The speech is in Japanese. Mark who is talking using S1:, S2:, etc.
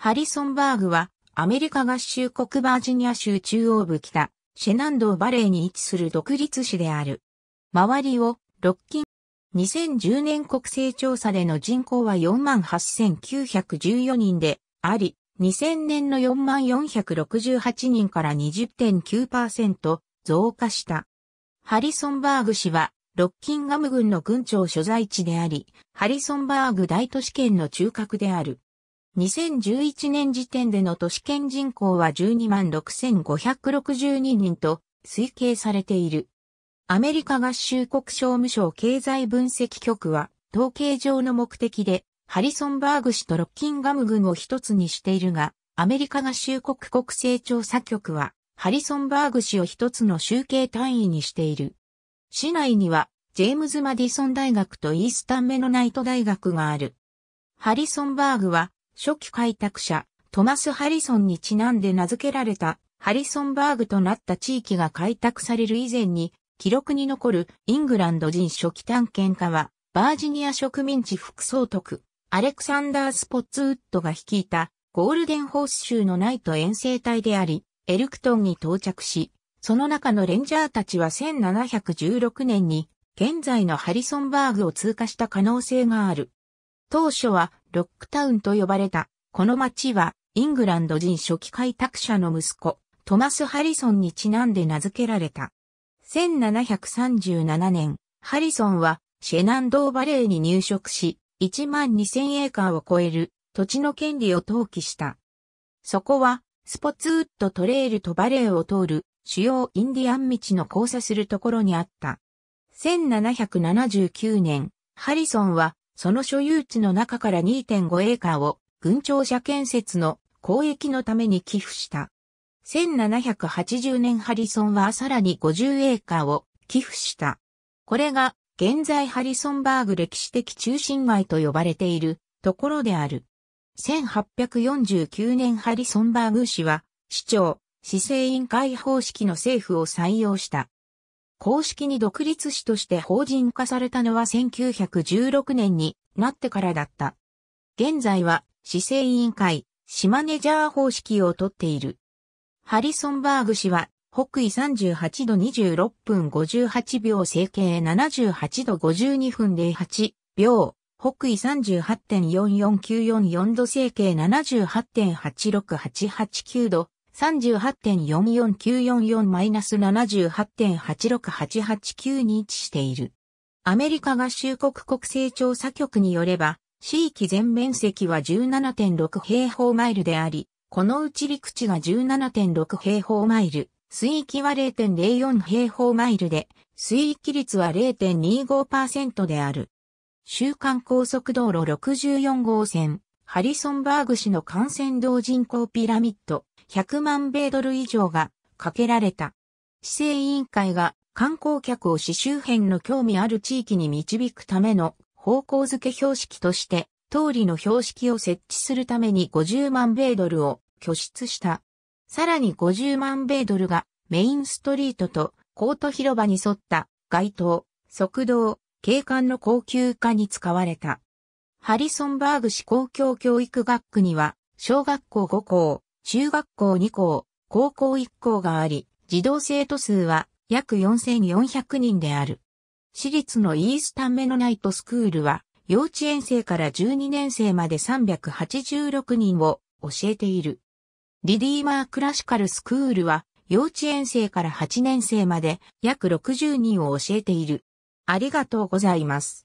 S1: ハリソンバーグは、アメリカ合衆国バージニア州中央部北、シェナンドーバレーに位置する独立市である。周りを、ロッキン。2010年国勢調査での人口は48,914人であり、2000年の4468人から20.9%増加した。ハリソンバーグ氏は、ロッキンガム郡の郡庁所在地であり、ハリソンバーグ大都市圏の中核である。2011年時点での都市圏人口は12万6562人と推計されている。アメリカ合衆国商務省経済分析局は統計上の目的でハリソンバーグ市とロッキンガム郡を一つにしているが、アメリカ合衆国国勢調査局はハリソンバーグ市を一つの集計単位にしている。市内にはジェームズ・マディソン大学とイースタン・メノナイト大学がある。ハリソンバーグは初期開拓者、トマス・ハリソンにちなんで名付けられたハリソンバーグとなった地域が開拓される以前に、記録に残るイングランド人初期探検家は、バージニア植民地副総督、アレクサンダー・スポッツウッドが率いたゴールデンホース州のナイト遠征隊であり、エルクトンに到着し、その中のレンジャーたちは1716年に現在のハリソンバーグを通過した可能性がある。当初はロックタウンと呼ばれた。この町は、イングランド人初期開拓者の息子、トマス・ハリソンにちなんで名付けられた。1737年、ハリソンは、シェナンドーバレーに入植し、1万2000エーカーを超える土地の権利を登記した。そこは、スポツウッドトレイルとバレーを通る主要インディアン道の交差するところにあった。1779年、ハリソンはその所有地の中から2.5エーカーを軍庁舎建設の公益のために寄付した。1780年ハリソンはさらに50エーカーを寄付した。これが現在ハリソンバーグ歴史的中心街と呼ばれているところである。1849年ハリソンバーグ市は市長、市政委員会方式の政府を採用した。公式に独立市として法人化されたのは1916年になってからだった。現在は市政委員会、市マネジャー方式をとっている。ハリソンバーグ氏は北緯38度26分58秒整形78度52分08秒、北緯38.44944度整形78.86889度、38.44944-78.86889に位置している。アメリカ合衆国国勢調査局によれば、地域全面積は17.6平方マイルであり、このうち陸地が17.6平方マイル、水域は0.04平方マイルで、水域率は0.25%である。週間高速道路64号線、ハリソンバーグ市の幹線道人口ピラミッド、100万米ドル以上がかけられた。市政委員会が観光客を市周辺の興味ある地域に導くための方向付け標識として、通りの標識を設置するために50万米ドルを拠出した。さらに50万米ドルがメインストリートとコート広場に沿った街灯、側道、景観の高級化に使われた。ハリソンバーグ市公共教育学区には小学校5校、中学校2校、高校1校があり、児童生徒数は約4400人である。私立のイースタンメノナイトスクールは、幼稚園生から12年生まで386人を教えている。リディーマークラシカルスクールは、幼稚園生から8年生まで約60人を教えている。ありがとうございます。